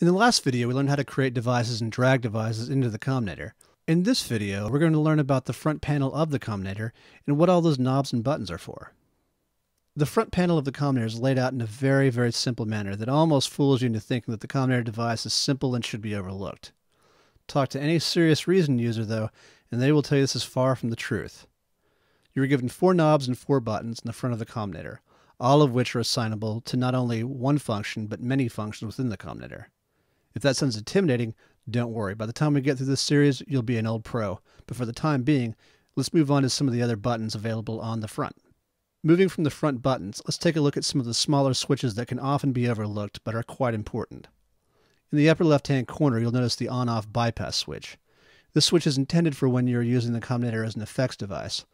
In the last video, we learned how to create devices and drag devices into the Combinator. In this video, we're going to learn about the front panel of the Combinator and what all those knobs and buttons are for. The front panel of the Combinator is laid out in a very, very simple manner that almost fools you into thinking that the Combinator device is simple and should be overlooked. Talk to any serious Reason user, though, and they will tell you this is far from the truth. You are given four knobs and four buttons in the front of the Combinator, all of which are assignable to not only one function, but many functions within the Combinator. If that sounds intimidating, don't worry. By the time we get through this series, you'll be an old pro. But for the time being, let's move on to some of the other buttons available on the front. Moving from the front buttons, let's take a look at some of the smaller switches that can often be overlooked but are quite important. In the upper left-hand corner, you'll notice the on-off bypass switch. This switch is intended for when you're using the Combinator as an effects device.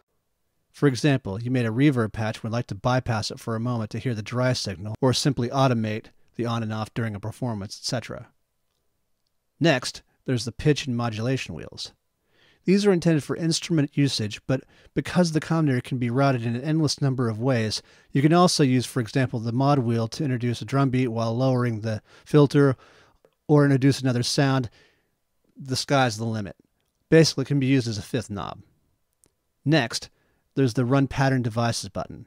For example, you made a reverb patch would like to bypass it for a moment to hear the dry signal, or simply automate the on and off during a performance, etc. Next, there's the pitch and modulation wheels. These are intended for instrument usage, but because the Commoner can be routed in an endless number of ways, you can also use, for example, the mod wheel to introduce a drum beat while lowering the filter or introduce another sound. The sky's the limit. Basically, can be used as a fifth knob. Next, there's the Run Pattern Devices button.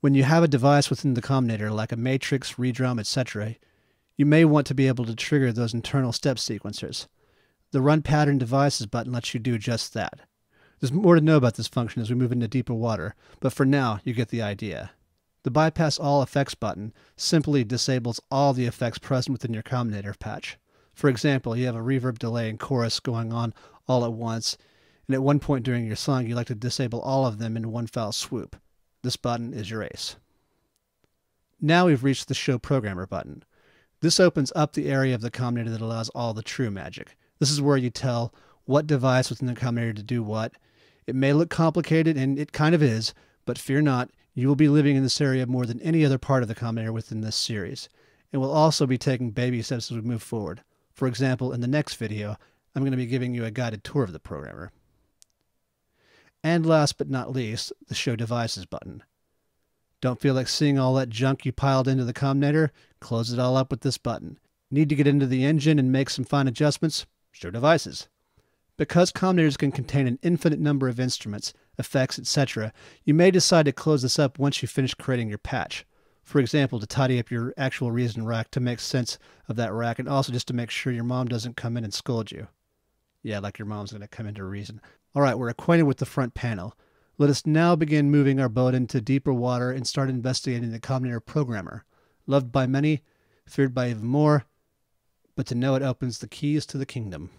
When you have a device within the Combinator, like a matrix, redrum, etc., you may want to be able to trigger those internal step sequencers. The Run Pattern Devices button lets you do just that. There's more to know about this function as we move into deeper water, but for now, you get the idea. The Bypass All Effects button simply disables all the effects present within your Combinator patch. For example, you have a reverb delay and chorus going on all at once, and at one point during your song, you like to disable all of them in one fell swoop. This button is your ace. Now we've reached the Show Programmer button, this opens up the area of the combinator that allows all the true magic. This is where you tell what device within the combinator to do what. It may look complicated, and it kind of is, but fear not, you will be living in this area more than any other part of the combinator within this series, and will also be taking baby steps as we move forward. For example, in the next video, I'm going to be giving you a guided tour of the programmer. And last but not least, the Show Devices button. Don't feel like seeing all that junk you piled into the combinator? Close it all up with this button. Need to get into the engine and make some fine adjustments? Sure devices. Because combinator's can contain an infinite number of instruments, effects, etc., you may decide to close this up once you finish creating your patch. For example, to tidy up your actual reason rack to make sense of that rack and also just to make sure your mom doesn't come in and scold you. Yeah, like your mom's going to come into reason. All right, we're acquainted with the front panel. Let us now begin moving our boat into deeper water and start investigating the Commoner programmer. Loved by many, feared by even more, but to know it opens the keys to the kingdom.